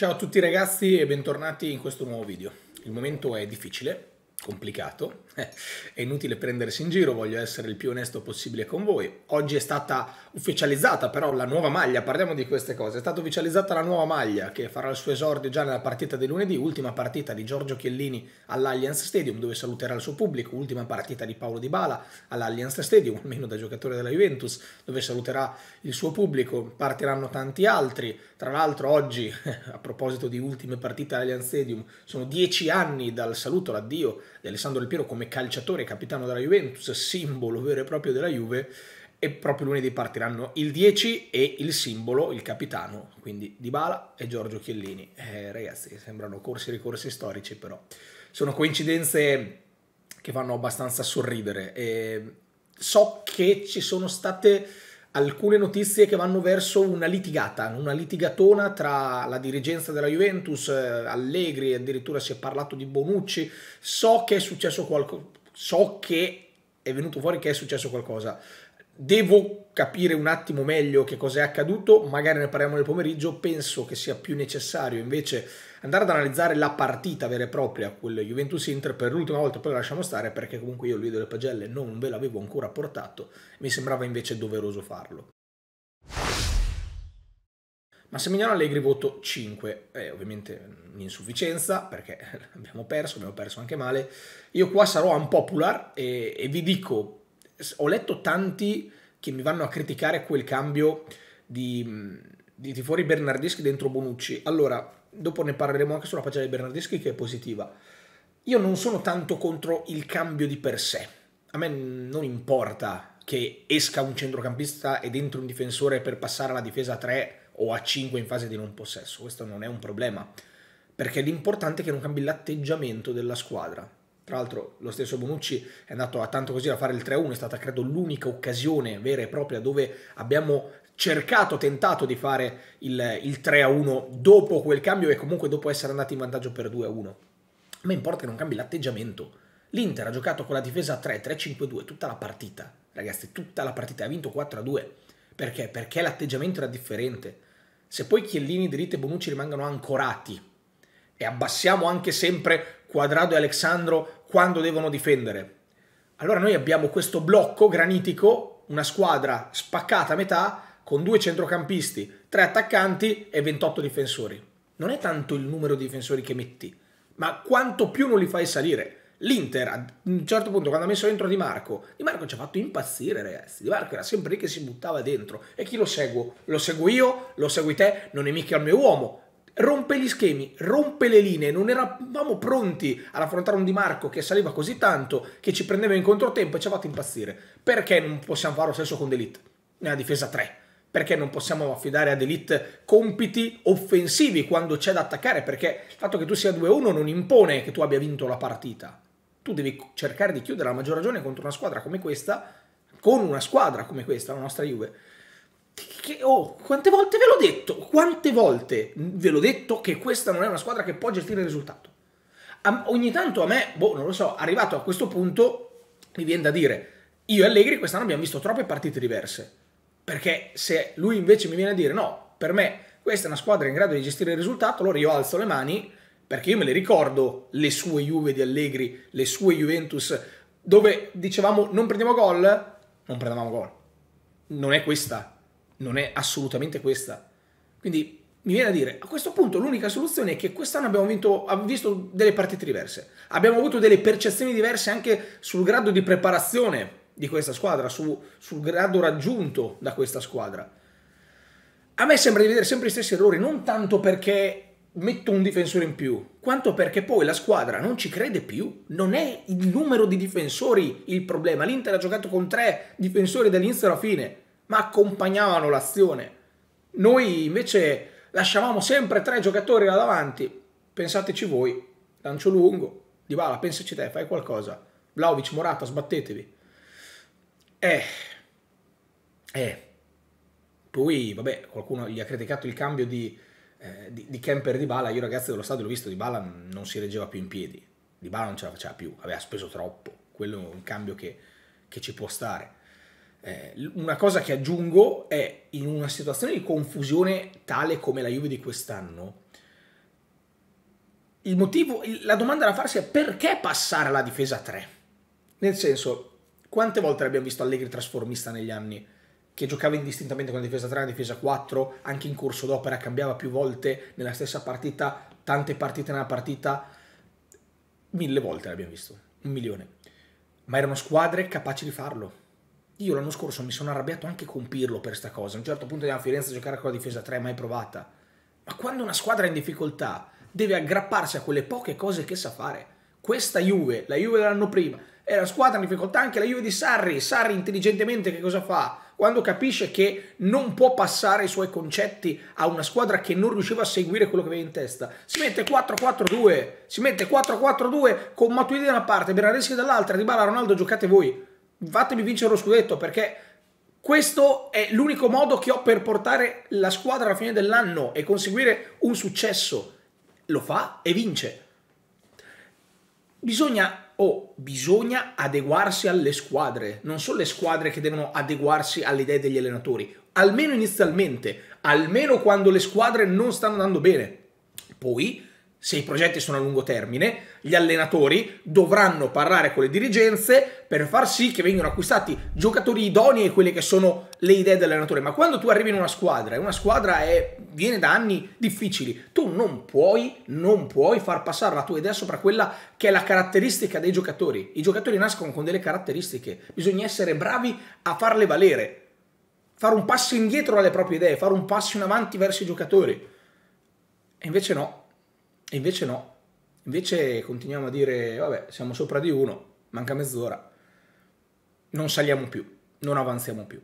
Ciao a tutti ragazzi e bentornati in questo nuovo video. Il momento è difficile, complicato, è inutile prendersi in giro, voglio essere il più onesto possibile con voi. Oggi è stata ufficializzata però la nuova maglia, parliamo di queste cose, è stata ufficializzata la nuova maglia che farà il suo esordio già nella partita di lunedì, ultima partita di Giorgio Chiellini all'Allianz Stadium dove saluterà il suo pubblico, ultima partita di Paolo Di Bala all'Allianz Stadium, almeno da giocatore della Juventus, dove saluterà il suo pubblico, partiranno tanti altri, tra l'altro oggi a proposito di ultime partite all'Allianz Stadium sono dieci anni dal saluto, l'addio di Alessandro Del Piero come calciatore, capitano della Juventus, simbolo vero e proprio della Juve, e proprio lunedì partiranno il 10 e il simbolo, il capitano, quindi Dybala e Giorgio Chiellini. Eh, ragazzi, sembrano corsi e ricorsi storici, però sono coincidenze che fanno abbastanza sorridere. Eh, so che ci sono state alcune notizie che vanno verso una litigata, una litigatona tra la dirigenza della Juventus, eh, Allegri, addirittura si è parlato di Bonucci. So che è successo qualcosa, so che è venuto fuori che è successo qualcosa. Devo capire un attimo meglio che cosa è accaduto, magari ne parliamo nel pomeriggio, penso che sia più necessario invece andare ad analizzare la partita vera e propria, quel Juventus-Inter, per l'ultima volta poi lasciamo stare perché comunque io il video delle pagelle non ve l'avevo ancora portato, mi sembrava invece doveroso farlo. Massimiliano Allegri voto 5, eh, ovviamente un'insufficienza perché abbiamo perso, abbiamo perso anche male. Io qua sarò unpopular e, e vi dico, ho letto tanti che mi vanno a criticare quel cambio di, di tifori Bernardeschi dentro Bonucci. Allora, dopo ne parleremo anche sulla pagina di Bernardeschi che è positiva. Io non sono tanto contro il cambio di per sé. A me non importa che esca un centrocampista e dentro un difensore per passare alla difesa a 3 o a 5 in fase di non possesso, questo non è un problema, perché l'importante è che non cambi l'atteggiamento della squadra. Tra l'altro lo stesso Bonucci è andato a tanto così a fare il 3-1, è stata credo l'unica occasione vera e propria dove abbiamo cercato, tentato di fare il, il 3-1 dopo quel cambio e comunque dopo essere andati in vantaggio per 2-1. Ma importa che non cambi l'atteggiamento. L'Inter ha giocato con la difesa a 3-3-5-2 tutta la partita, ragazzi, tutta la partita, ha vinto 4-2. Perché? Perché l'atteggiamento era differente. Se poi Chiellini, Dritte e Bonucci rimangono ancorati e abbassiamo anche sempre Quadrado e Alexandro quando devono difendere, allora noi abbiamo questo blocco granitico, una squadra spaccata a metà con due centrocampisti, tre attaccanti e 28 difensori. Non è tanto il numero di difensori che metti, ma quanto più non li fai salire. L'Inter, a un certo punto, quando ha messo dentro Di Marco, Di Marco ci ha fatto impazzire, ragazzi. Di Marco era sempre lì che si buttava dentro. E chi lo seguo? Lo seguo io, lo segui te, non è mica il mio uomo. Rompe gli schemi, rompe le linee, non eravamo pronti ad affrontare un Di Marco che saliva così tanto, che ci prendeva in controtempo e ci ha fatto impazzire. Perché non possiamo fare lo stesso con Delite? Nella difesa 3 perché non possiamo affidare ad Elite compiti offensivi quando c'è da attaccare, perché il fatto che tu sia 2-1 non impone che tu abbia vinto la partita. Tu devi cercare di chiudere la maggior ragione contro una squadra come questa, con una squadra come questa, la nostra Juve. Che, oh, quante volte ve l'ho detto? Quante volte ve l'ho detto che questa non è una squadra che può gestire il risultato? A, ogni tanto a me, boh, non lo so, arrivato a questo punto mi viene da dire, io e Allegri quest'anno abbiamo visto troppe partite diverse perché se lui invece mi viene a dire no, per me questa è una squadra in grado di gestire il risultato, allora io alzo le mani perché io me le ricordo le sue Juve di Allegri, le sue Juventus, dove dicevamo non prendiamo gol, non prendevamo gol. Non è questa, non è assolutamente questa. Quindi mi viene a dire, a questo punto l'unica soluzione è che quest'anno abbiamo, vinto, abbiamo visto delle partite diverse, abbiamo avuto delle percezioni diverse anche sul grado di preparazione di questa squadra, su, sul grado raggiunto da questa squadra. A me sembra di vedere sempre gli stessi errori, non tanto perché metto un difensore in più, quanto perché poi la squadra non ci crede più, non è il numero di difensori il problema, l'Inter ha giocato con tre difensori dall'inizio alla fine, ma accompagnavano l'azione. Noi invece lasciavamo sempre tre giocatori là davanti, pensateci voi, lancio lungo, Di Bala, pensaci te, fai qualcosa, Vlaovic, Morata, sbattetevi. Eh, eh. Poi, vabbè, qualcuno gli ha criticato il cambio di, eh, di, di camper di Bala. Io, ragazzi, dello stadio l'ho visto, di Bala non si reggeva più in piedi. Di Bala non ce la faceva più, aveva speso troppo. Quello è un cambio che, che ci può stare. Eh, una cosa che aggiungo è in una situazione di confusione tale come la Juve di quest'anno, il motivo, la domanda da farsi è perché passare alla difesa 3? Nel senso, quante volte l'abbiamo visto Allegri trasformista negli anni? Che giocava indistintamente con la difesa 3, la difesa 4, anche in corso d'opera cambiava più volte nella stessa partita, tante partite nella partita. Mille volte l'abbiamo visto, un milione. Ma erano squadre capaci di farlo. Io l'anno scorso mi sono arrabbiato anche con Pirlo per questa cosa. A un certo punto andiamo a Firenze a giocare con la difesa 3, mai provata. Ma quando una squadra è in difficoltà deve aggrapparsi a quelle poche cose che sa fare. Questa Juve, la Juve dell'anno prima, è la squadra in difficoltà, anche la Juve di Sarri. Sarri intelligentemente che cosa fa? Quando capisce che non può passare i suoi concetti a una squadra che non riusciva a seguire quello che aveva in testa, si mette 4-4-2, si mette 4-4-2 con Matuidi da una parte, Bernardeschi dall'altra, Di Bala, Ronaldo, giocate voi. Fatemi vincere lo scudetto perché questo è l'unico modo che ho per portare la squadra alla fine dell'anno e conseguire un successo. Lo fa e vince. Bisogna oh, bisogna adeguarsi alle squadre, non sono le squadre che devono adeguarsi alle idee degli allenatori, almeno inizialmente, almeno quando le squadre non stanno andando bene. Poi se i progetti sono a lungo termine, gli allenatori dovranno parlare con le dirigenze per far sì che vengano acquistati giocatori idonei a quelle che sono le idee dell'allenatore. Ma quando tu arrivi in una squadra e una squadra è, viene da anni difficili, tu non puoi, non puoi far passare la tua idea sopra quella che è la caratteristica dei giocatori. I giocatori nascono con delle caratteristiche, bisogna essere bravi a farle valere, fare un passo indietro alle proprie idee, fare un passo in avanti verso i giocatori. E invece no, e invece no, invece continuiamo a dire, vabbè, siamo sopra di uno, manca mezz'ora, non saliamo più, non avanziamo più.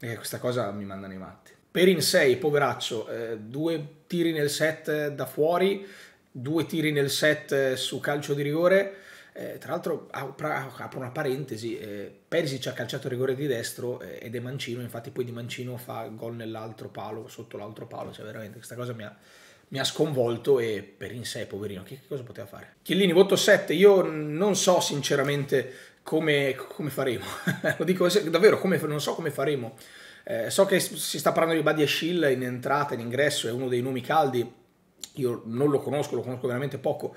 E questa cosa mi manda nei matti. Per in 6, poveraccio, eh, due tiri nel set eh, da fuori, due tiri nel set eh, su calcio di rigore. Eh, tra l'altro apro una parentesi, eh, ci ha calciato il rigore di destro eh, ed è Mancino, infatti poi di Mancino fa gol nell'altro palo, sotto l'altro palo, cioè veramente questa cosa mi ha, mi ha sconvolto e per in sé, poverino, che, che cosa poteva fare? Chiellini, voto 7, io non so sinceramente come, come faremo, lo dico davvero, come, non so come faremo. Eh, so che si sta parlando di Buddy Shill in entrata, in ingresso, è uno dei nomi caldi, io non lo conosco, lo conosco veramente poco,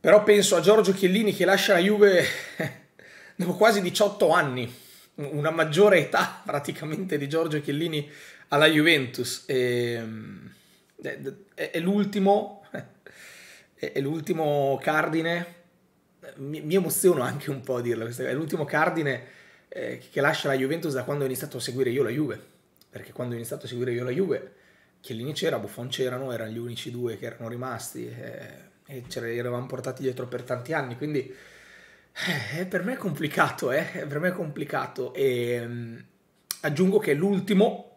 però penso a Giorgio Chiellini che lascia la Juve dopo quasi 18 anni, una maggiore età praticamente di Giorgio Chiellini alla Juventus. E ehm, eh, è, l'ultimo, è l'ultimo cardine, mi, mi, emoziono anche un po' a dirlo, è l'ultimo cardine eh, che lascia la Juventus da quando ho iniziato a seguire io la Juve, perché quando ho iniziato a seguire io la Juve, Chiellini c'era, Buffon c'erano, erano gli unici due che erano rimasti e, eh, e ce li eravamo portati dietro per tanti anni, quindi eh, per me è complicato, eh, per me è complicato e ehm, mh, aggiungo che l'ultimo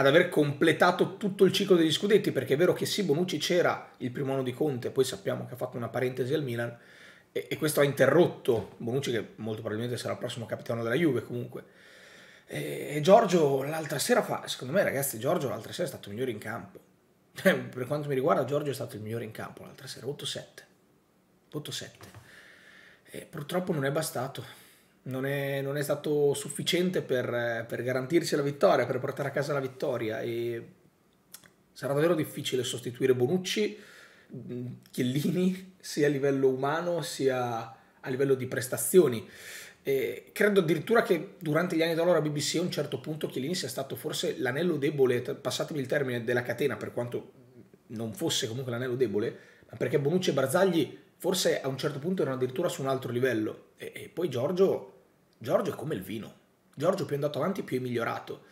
ad aver completato tutto il ciclo degli scudetti, perché è vero che sì, Bonucci c'era il primo anno di Conte, poi sappiamo che ha fatto una parentesi al Milan, e, e questo ha interrotto Bonucci, che molto probabilmente sarà il prossimo capitano della Juve comunque. E, e Giorgio l'altra sera fa, secondo me ragazzi, Giorgio l'altra sera è stato il migliore in campo. Eh, per quanto mi riguarda, Giorgio è stato il migliore in campo l'altra sera, 8-7. 8-7. E purtroppo non è bastato non è, non è stato sufficiente per, per, garantirsi la vittoria, per portare a casa la vittoria e sarà davvero difficile sostituire Bonucci, mm, Chiellini, sia a livello umano sia a livello di prestazioni. E credo addirittura che durante gli anni d'allora BBC a un certo punto Chiellini sia stato forse l'anello debole, passatevi il termine, della catena, per quanto non fosse comunque l'anello debole, ma perché Bonucci e Barzagli forse a un certo punto erano addirittura su un altro livello. E, e poi Giorgio, Giorgio è come il vino. Giorgio più è andato avanti più è migliorato.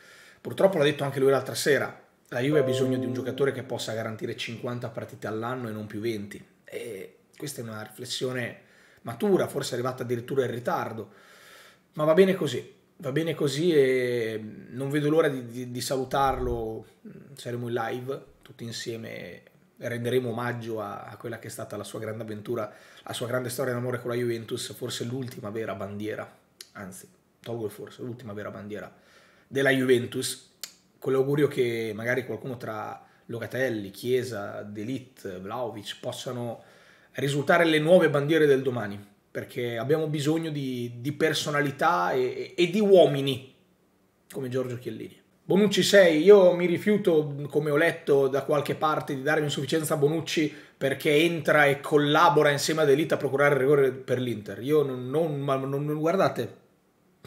Purtroppo l'ha detto anche lui l'altra sera, la Juve ha bisogno di un giocatore che possa garantire 50 partite all'anno e non più 20. E questa è una riflessione matura, forse arrivata addirittura in ritardo, ma va bene così. Va bene così e non vedo l'ora di, di, di salutarlo, saremo in live tutti insieme renderemo omaggio a, a, quella che è stata la sua grande avventura, la sua grande storia d'amore con la Juventus, forse l'ultima vera bandiera, anzi, tolgo il forse, l'ultima vera bandiera della Juventus, con l'augurio che magari qualcuno tra Locatelli, Chiesa, Delitt, Vlaovic possano risultare le nuove bandiere del domani, perché abbiamo bisogno di, di personalità e, e di uomini come Giorgio Chiellini. Bonucci 6, io mi rifiuto, come ho letto da qualche parte, di dare insufficienza a Bonucci perché entra e collabora insieme ad Elite a procurare il rigore per l'Inter. Io non, non, non, non guardate,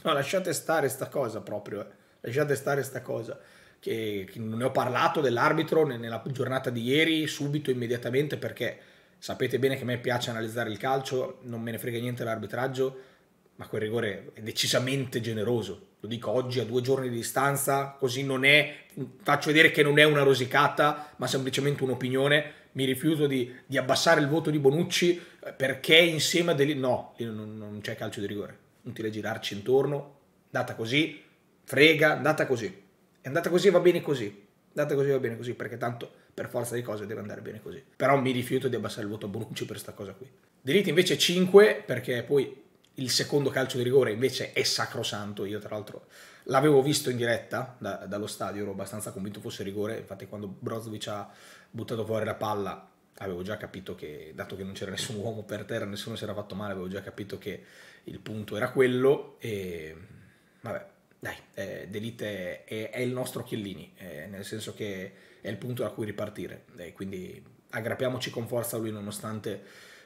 no, lasciate stare sta cosa proprio, eh. lasciate stare sta cosa. Che, che non ne ho parlato dell'arbitro nella giornata di ieri, subito, immediatamente, perché sapete bene che a me piace analizzare il calcio, non me ne frega niente l'arbitraggio ma quel rigore è decisamente generoso. Lo dico oggi a due giorni di distanza, così non è, faccio vedere che non è una rosicata, ma semplicemente un'opinione. Mi rifiuto di, di abbassare il voto di Bonucci eh, perché insieme a degli... No, non, non c'è calcio di rigore. Non Inutile girarci intorno. Data così, frega, data così. È andata così, va bene così. Andata così, va bene così, perché tanto per forza di cose deve andare bene così. Però mi rifiuto di abbassare il voto a Bonucci per questa cosa qui. Delete invece 5 perché poi il secondo calcio di rigore invece è sacrosanto, io tra l'altro l'avevo visto in diretta da, dallo stadio, ero abbastanza convinto fosse rigore, infatti quando Brozovic ha buttato fuori la palla avevo già capito che, dato che non c'era nessun uomo per terra, nessuno si era fatto male, avevo già capito che il punto era quello e vabbè, dai, eh, Delite è, è, il nostro Chiellini, eh, nel senso che è il punto da cui ripartire, eh, quindi aggrappiamoci con forza a lui nonostante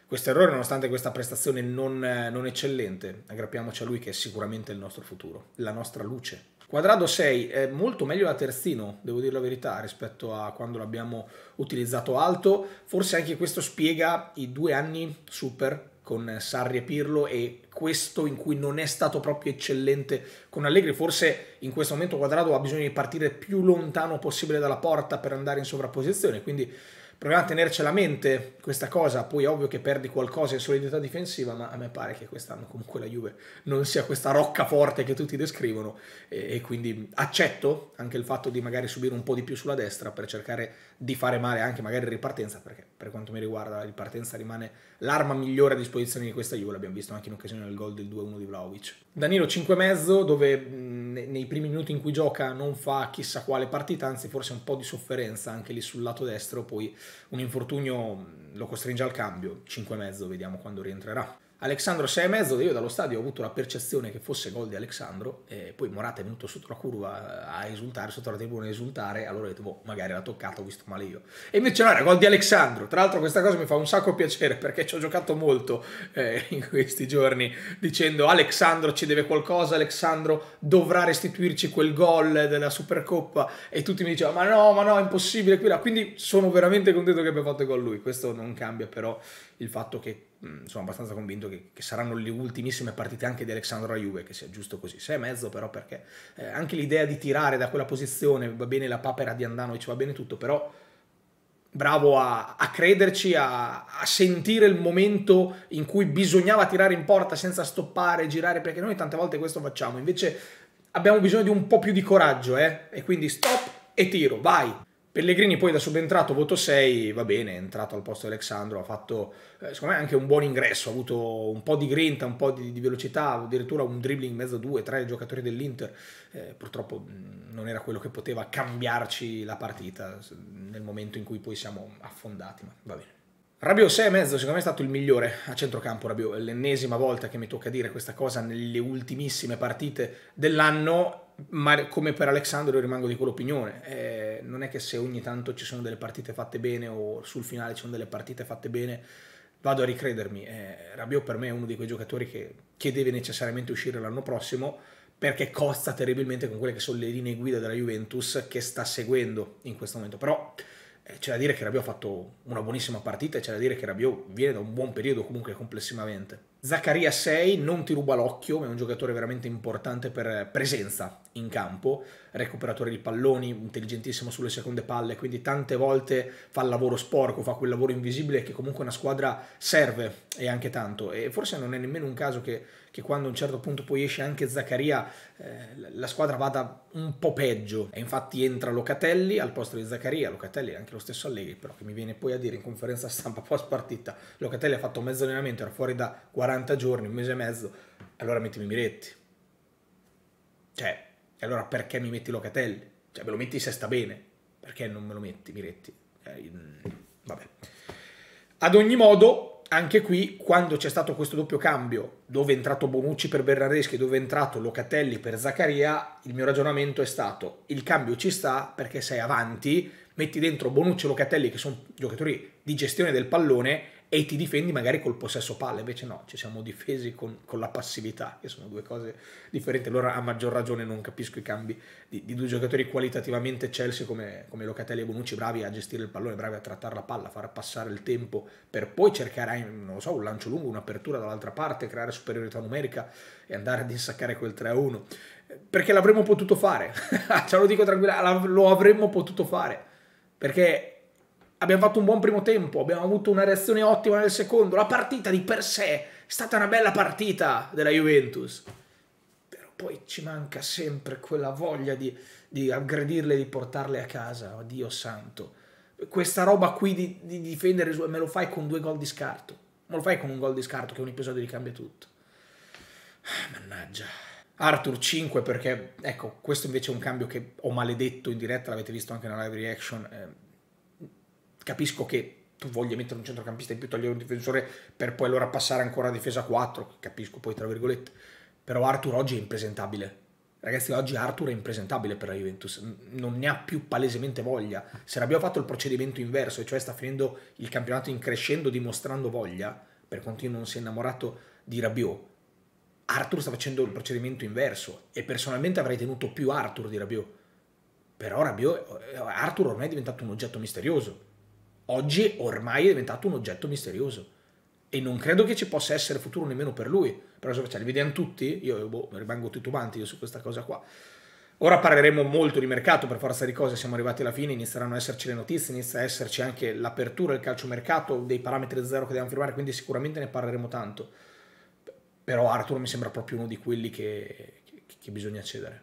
questo errore, nonostante questa prestazione non, eh, non, eccellente. Aggrappiamoci a lui che è sicuramente il nostro futuro, la nostra luce. Quadrado 6 è molto meglio da terzino, devo dire la verità, rispetto a quando l'abbiamo utilizzato alto. Forse anche questo spiega i due anni super con Sarri e Pirlo e questo in cui non è stato proprio eccellente con Allegri. Forse in questo momento Quadrado ha bisogno di partire più lontano possibile dalla porta per andare in sovrapposizione, quindi proviamo a tenercela a mente questa cosa, poi è ovvio che perdi qualcosa in solidità difensiva, ma a me pare che quest'anno comunque la Juve non sia questa rocca forte che tutti descrivono e, e quindi accetto anche il fatto di magari subire un po' di più sulla destra per cercare di fare male anche magari in ripartenza perché per quanto mi riguarda la ripartenza rimane l'arma migliore a disposizione di questa Juve, l'abbiamo visto anche in occasione del gol del 2-1 di Vlaovic. Danilo 5,5 dove nei primi minuti in cui gioca non fa chissà quale partita, anzi forse un po' di sofferenza anche lì sul lato destro, poi un infortunio lo costringe al cambio, 5,5 vediamo quando rientrerà. Alessandro 6 e mezzo, io dallo stadio ho avuto la percezione che fosse gol di Alexandro, e poi Morata è venuto sotto la curva a esultare, sotto la tribuna a esultare, allora ho detto, boh, magari l'ha toccata, ho visto male io. E invece no, era gol di Alexandro, tra l'altro questa cosa mi fa un sacco piacere perché ci ho giocato molto eh, in questi giorni dicendo Alexandro ci deve qualcosa, Alexandro dovrà restituirci quel gol della Supercoppa e tutti mi dicevano, ma no, ma no, è impossibile, quindi sono veramente contento che abbia fatto il gol lui, questo non cambia però il fatto che sono abbastanza convinto che, che, saranno le ultimissime partite anche di Alexandro Juve, che sia giusto così, sei e mezzo però perché eh, anche l'idea di tirare da quella posizione, va bene la papera di Andanovic, va bene tutto, però bravo a, a crederci, a, a, sentire il momento in cui bisognava tirare in porta senza stoppare, girare, perché noi tante volte questo facciamo, invece abbiamo bisogno di un po' più di coraggio, eh? e quindi stop e tiro, vai! Pellegrini poi da subentrato voto 6, va bene, è entrato al posto di Alexandro, ha fatto eh, secondo me anche un buon ingresso, ha avuto un po' di grinta, un po' di, di velocità, addirittura un dribbling mezzo a due tra giocatori dell'Inter, eh, purtroppo mm, non era quello che poteva cambiarci la partita nel momento in cui poi siamo affondati, ma va bene. Rabio 6 e mezzo secondo me è stato il migliore a centrocampo Rabio, l'ennesima volta che mi tocca dire questa cosa nelle ultimissime partite dell'anno ma come per Alexandro rimango di quell'opinione. Eh, non è che se ogni tanto ci sono delle partite fatte bene o sul finale ci sono delle partite fatte bene, vado a ricredermi. Eh, Rabiot per me è uno di quei giocatori che, che deve necessariamente uscire l'anno prossimo perché costa terribilmente con quelle che sono le linee guida della Juventus che sta seguendo in questo momento. Però eh, c'è da dire che Rabiot ha fatto una buonissima partita e c'è da dire che Rabiot viene da un buon periodo comunque complessivamente. Zaccaria 6 non ti ruba l'occhio, ma è un giocatore veramente importante per presenza in campo, recuperatore di palloni, intelligentissimo sulle seconde palle, quindi tante volte fa il lavoro sporco, fa quel lavoro invisibile che comunque una squadra serve e anche tanto. E forse non è nemmeno un caso che che quando a un certo punto poi esce anche Zaccaria eh, la squadra vada un po' peggio e infatti entra Locatelli al posto di Zaccaria, Locatelli è anche lo stesso Allegri però che mi viene poi a dire in conferenza stampa post partita Locatelli ha fatto mezzo allenamento, era fuori da 40 giorni, un mese e mezzo, allora mettimi Miretti. Cioè, allora perché mi metti Locatelli? Cioè, me lo metti se sta bene, perché non me lo metti Miretti? Eh, vabbè. Ad ogni modo, anche qui, quando c'è stato questo doppio cambio, dove è entrato Bonucci per Bernardeschi, dove è entrato Locatelli per Zaccaria, il mio ragionamento è stato il cambio ci sta perché sei avanti, metti dentro Bonucci e Locatelli che sono giocatori di gestione del pallone e ti difendi magari col possesso palla, invece no, ci siamo difesi con, con, la passività, che sono due cose differenti, allora a maggior ragione non capisco i cambi di, di due giocatori qualitativamente eccelsi come, come, Locatelli e Bonucci, bravi a gestire il pallone, bravi a trattare la palla, a far passare il tempo per poi cercare, non lo so, un lancio lungo, un'apertura dall'altra parte, creare superiorità numerica e andare ad insaccare quel 3-1, perché l'avremmo potuto fare, ce cioè, lo dico tranquilla, lo avremmo potuto fare, perché abbiamo fatto un buon primo tempo, abbiamo avuto una reazione ottima nel secondo, la partita di per sé è stata una bella partita della Juventus, però poi ci manca sempre quella voglia di, di aggredirle, di portarle a casa, oh, Dio santo. Questa roba qui di, di difendere me lo fai con due gol di scarto, me lo fai con un gol di scarto che un episodio gli cambia tutto. Ah, mannaggia. Arthur 5 perché, ecco, questo invece è un cambio che ho maledetto in diretta, l'avete visto anche nella live reaction. Eh capisco che tu voglia mettere un centrocampista in più, togliere un difensore per poi allora passare ancora a difesa 4, capisco poi tra virgolette, però Arthur oggi è impresentabile. Ragazzi, oggi Arthur è impresentabile per la Juventus, non ne ha più palesemente voglia. Se l'abbiamo fatto il procedimento inverso, e cioè sta finendo il campionato in crescendo, dimostrando voglia, per quanto io non sia innamorato di Rabiot, Arthur sta facendo il procedimento inverso e personalmente avrei tenuto più Arthur di Rabiot. Però Rabiot, eh, Arthur ormai è diventato un oggetto misterioso oggi ormai è diventato un oggetto misterioso e non credo che ci possa essere futuro nemmeno per lui. Però cioè, li vediamo tutti, io boh, rimango titubante io su questa cosa qua. Ora parleremo molto di mercato, per forza di cose siamo arrivati alla fine, inizieranno ad esserci le notizie, inizia a esserci anche l'apertura del calciomercato, dei parametri zero che devono firmare, quindi sicuramente ne parleremo tanto. Però Arthur mi sembra proprio uno di quelli che, che, che bisogna cedere.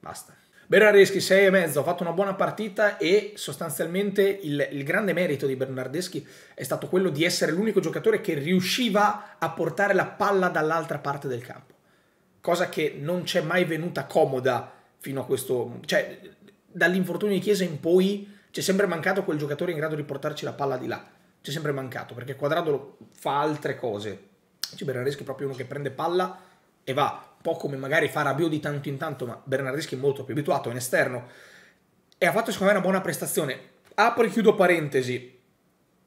Basta. Bernardeschi 6,5 ha fatto una buona partita e sostanzialmente il, il, grande merito di Bernardeschi è stato quello di essere l'unico giocatore che riusciva a portare la palla dall'altra parte del campo, cosa che non c'è mai venuta comoda fino a questo, cioè dall'infortunio di Chiesa in poi c'è sempre mancato quel giocatore in grado di portarci la palla di là, c'è sempre mancato perché Quadrado fa altre cose, cioè Bernardeschi è proprio uno che prende palla e va, po' come magari fa Rabiot di tanto in tanto, ma Bernardeschi è molto più abituato in esterno, e ha fatto secondo me una buona prestazione. Apro e chiudo parentesi,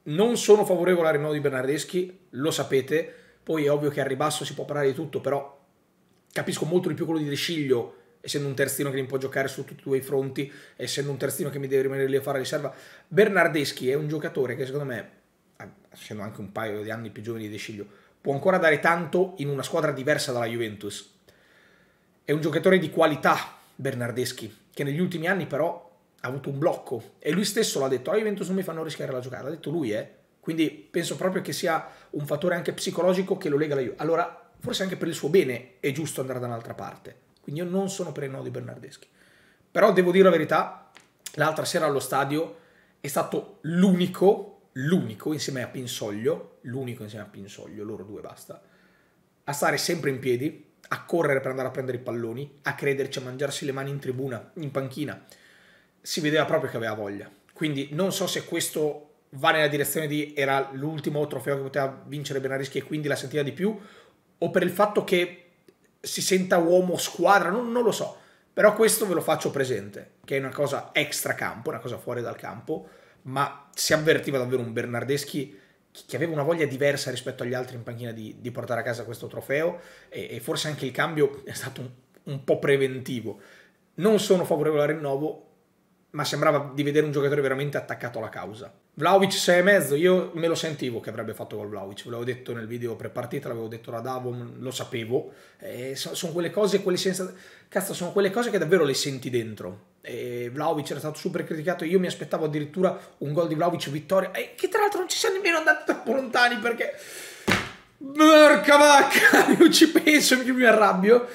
non sono favorevole al rinnovo di Bernardeschi, lo sapete, poi è ovvio che al ribasso si può parlare di tutto, però capisco molto di più quello di De essendo un terzino che mi può giocare su tutti e due i fronti, essendo un terzino che mi deve rimanere lì a fare riserva. Bernardeschi è un giocatore che secondo me, essendo anche un paio di anni più giovane di De può ancora dare tanto in una squadra diversa dalla Juventus. È un giocatore di qualità, Bernardeschi, che negli ultimi anni però ha avuto un blocco. E lui stesso l'ha detto, la ah, Juventus non mi fanno rischiare la giocata, l'ha detto lui, eh. Quindi penso proprio che sia un fattore anche psicologico che lo lega alla Juventus. Allora, forse anche per il suo bene è giusto andare da un'altra parte. Quindi io non sono per il no di Bernardeschi. Però devo dire la verità, l'altra sera allo stadio è stato l'unico, l'unico insieme a Pinsoglio, l'unico insieme a Pinsoglio, loro due basta, a stare sempre in piedi, a correre per andare a prendere i palloni, a crederci, a mangiarsi le mani in tribuna, in panchina. Si vedeva proprio che aveva voglia. Quindi non so se questo va nella direzione di era l'ultimo trofeo che poteva vincere Benarrischi e quindi la sentiva di più, o per il fatto che si senta uomo squadra, non, non lo so. Però questo ve lo faccio presente, che è una cosa extra campo, una cosa fuori dal campo, ma si avvertiva davvero un Bernardeschi che aveva una voglia diversa rispetto agli altri in panchina di, di portare a casa questo trofeo e, e, forse anche il cambio è stato un, un po' preventivo. Non sono favorevole al rinnovo, ma sembrava di vedere un giocatore veramente attaccato alla causa. Vlaovic 6 e mezzo, io me lo sentivo che avrebbe fatto gol Vlaovic, ve l'avevo detto nel video pre-partita, l'avevo detto la Davon, lo sapevo, eh, sono quelle cose, quelle senza... Cazzo, sono quelle cose che davvero le senti dentro. E Vlaovic era stato super criticato, io mi aspettavo addirittura un gol di Vlaovic vittoria, e che tra l'altro non ci siamo nemmeno andati troppo lontani perché... Porca vacca, io ci penso, più mi arrabbio.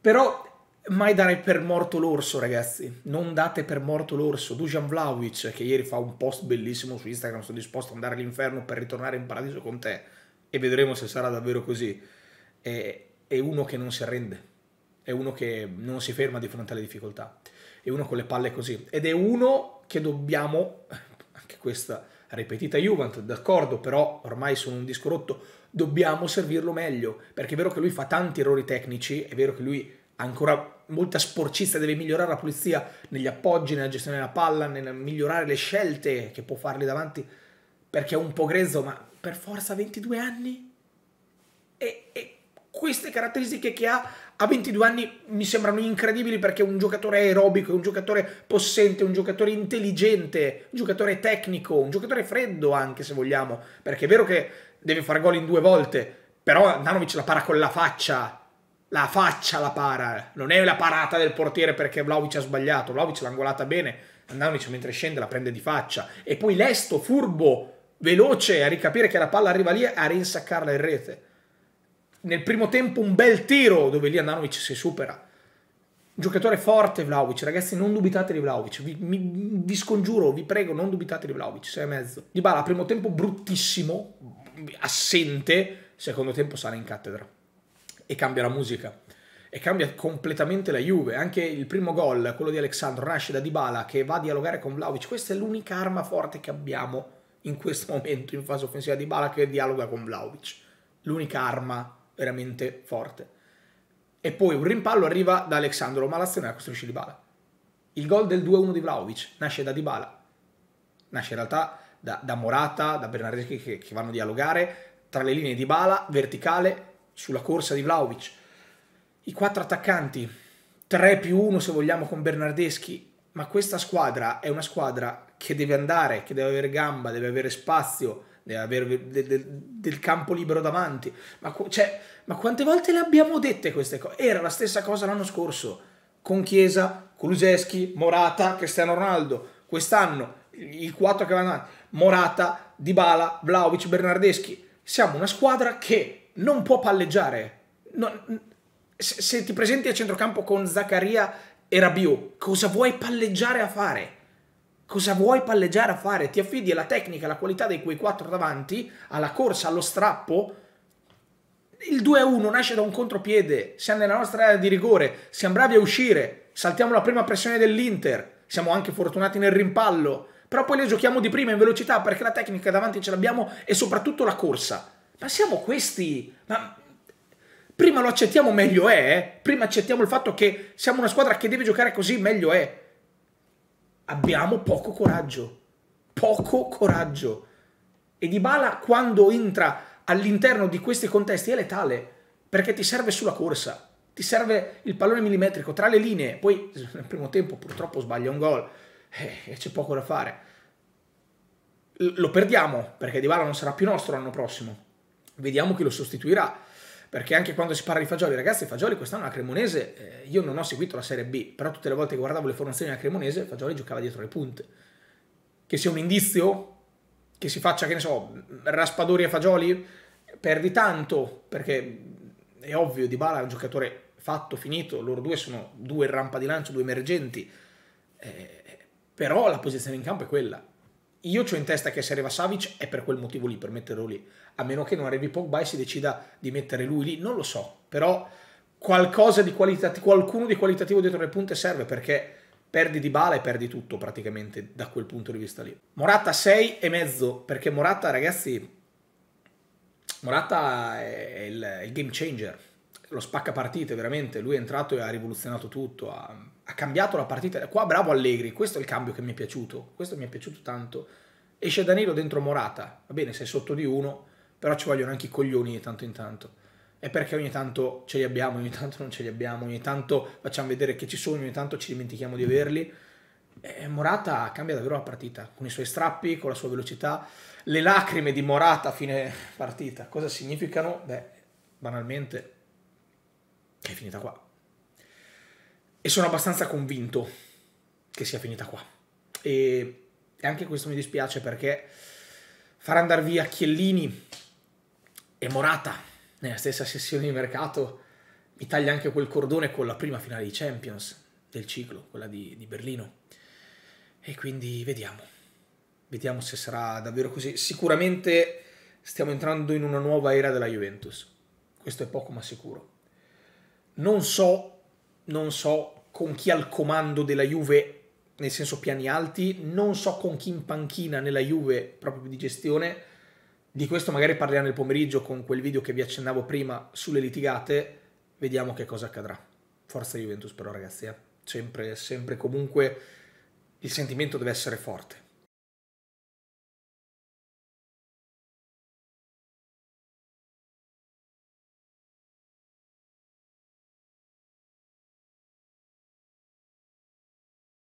Però mai dare per morto l'orso, ragazzi. Non date per morto l'orso. Dujan Vlaovic, che ieri fa un post bellissimo su Instagram, sono disposto ad andare all'inferno per ritornare in paradiso con te. E vedremo se sarà davvero così. È, è uno che non si arrende. È uno che non si ferma di fronte alle difficoltà. È uno con le palle così. Ed è uno che dobbiamo... Anche questa ripetita Juventus, d'accordo, però ormai sono un disco rotto. Dobbiamo servirlo meglio. Perché è vero che lui fa tanti errori tecnici, è vero che lui ancora molta sporcizia, deve migliorare la pulizia negli appoggi, nella gestione della palla, nel migliorare le scelte che può farli davanti, perché è un po' grezzo, ma per forza 22 anni? E, e queste caratteristiche che ha a 22 anni mi sembrano incredibili perché è un giocatore aerobico, è un giocatore possente, è un giocatore intelligente, un giocatore tecnico, un giocatore freddo anche se vogliamo, perché è vero che deve fare gol in due volte, però Nanovic la para con la faccia, la faccia la para, non è la parata del portiere perché Vlaovic ha sbagliato, Vlaovic l'ha angolata bene, Andanovic mentre scende la prende di faccia e poi Lesto, furbo, veloce a ricapire che la palla arriva lì a rinsaccarla in rete. Nel primo tempo un bel tiro dove lì Andanovic si supera. Giocatore forte Vlaovic, ragazzi non dubitate di Vlaovic, vi, mi, vi scongiuro, vi prego non dubitate di Vlaovic, sei a mezzo. Di Bala primo tempo bruttissimo, assente, secondo tempo sarà in cattedra e cambia la musica e cambia completamente la Juve. Anche il primo gol, quello di Alessandro, nasce da Dybala che va a dialogare con Vlaovic. Questa è l'unica arma forte che abbiamo in questo momento in fase offensiva di Dybala che dialoga con Vlaovic. L'unica arma veramente forte. E poi un rimpallo arriva da Alessandro, ma l'azione la costruisce Dybala. Il gol del 2-1 di Vlaovic nasce da Dybala. Nasce in realtà da, da Morata, da Bernardeschi che, che vanno a dialogare tra le linee di Dybala, verticale, sulla corsa di Vlaovic, i quattro attaccanti, 3 più 1 se vogliamo con Bernardeschi, ma questa squadra è una squadra che deve andare, che deve avere gamba, deve avere spazio, deve avere del, del, del campo libero davanti. Ma, cioè, ma quante volte le abbiamo dette queste cose? Era la stessa cosa l'anno scorso, con Chiesa, Kuluseschi, Morata, Cristiano Ronaldo. Quest'anno i quattro che vanno avanti, Morata, Dybala, Vlaovic, Bernardeschi. Siamo una squadra che non può palleggiare. Non, se, se, ti presenti a centrocampo con Zaccaria e Rabiu, cosa vuoi palleggiare a fare? Cosa vuoi palleggiare a fare? Ti affidi alla tecnica, alla qualità dei quei quattro davanti, alla corsa, allo strappo? Il 2-1 nasce da un contropiede, siamo nella nostra area di rigore, siamo bravi a uscire, saltiamo la prima pressione dell'Inter, siamo anche fortunati nel rimpallo, però poi le giochiamo di prima in velocità perché la tecnica davanti ce l'abbiamo e soprattutto la corsa ma siamo questi, ma prima lo accettiamo meglio è, eh. prima accettiamo il fatto che siamo una squadra che deve giocare così meglio è. Abbiamo poco coraggio, poco coraggio. E Dybala quando entra all'interno di questi contesti è letale, perché ti serve sulla corsa, ti serve il pallone millimetrico tra le linee, poi nel primo tempo purtroppo sbaglia un gol eh, e eh, c'è poco da fare. L lo perdiamo perché Dybala non sarà più nostro l'anno prossimo Vediamo chi lo sostituirà. Perché anche quando si parla di Fagioli, ragazzi, Fagioli quest'anno la Cremonese, eh, io non ho seguito la Serie B, però tutte le volte che guardavo le formazioni della Cremonese, Fagioli giocava dietro le punte. Che sia un indizio che si faccia, che ne so, Raspadori e Fagioli, perdi tanto, perché è ovvio, Di Bala è un giocatore fatto, finito, loro due sono due in rampa di lancio, due emergenti, eh, però la posizione in campo è quella. Io ho in testa che se arriva Savic è per quel motivo lì, per metterlo lì a meno che non arrivi Pogba e si decida di mettere lui lì, non lo so, però qualcosa di qualitativo, qualcuno di qualitativo dietro le punte serve perché perdi di bala e perdi tutto praticamente da quel punto di vista lì. Morata 6 e mezzo, perché Morata ragazzi, Morata è il, è il game changer, lo spacca partite veramente, lui è entrato e ha rivoluzionato tutto, ha, ha cambiato la partita, qua bravo Allegri, questo è il cambio che mi è piaciuto, questo mi è piaciuto tanto, esce Danilo dentro Morata, va bene, sei sotto di uno, però ci vogliono anche i coglioni di tanto in tanto. È perché ogni tanto ce li abbiamo, ogni tanto non ce li abbiamo, ogni tanto facciamo vedere che ci sono, ogni tanto ci dimentichiamo di averli. E Morata cambia davvero la partita, con i suoi strappi, con la sua velocità. Le lacrime di Morata a fine partita, cosa significano? Beh, banalmente, che è finita qua. E sono abbastanza convinto che sia finita qua. E, e anche questo mi dispiace perché far andare via Chiellini e Morata nella stessa sessione di mercato mi taglia anche quel cordone con la prima finale di Champions del ciclo, quella di, di Berlino. E quindi vediamo, vediamo se sarà davvero così. Sicuramente stiamo entrando in una nuova era della Juventus, questo è poco ma sicuro. Non so, non so con chi al comando della Juve nel senso piani alti, non so con chi in panchina nella Juve proprio di gestione, di questo magari parliamo nel pomeriggio con quel video che vi accennavo prima sulle litigate, vediamo che cosa accadrà. Forza Juventus però ragazzi, eh. sempre, sempre comunque il sentimento deve essere forte.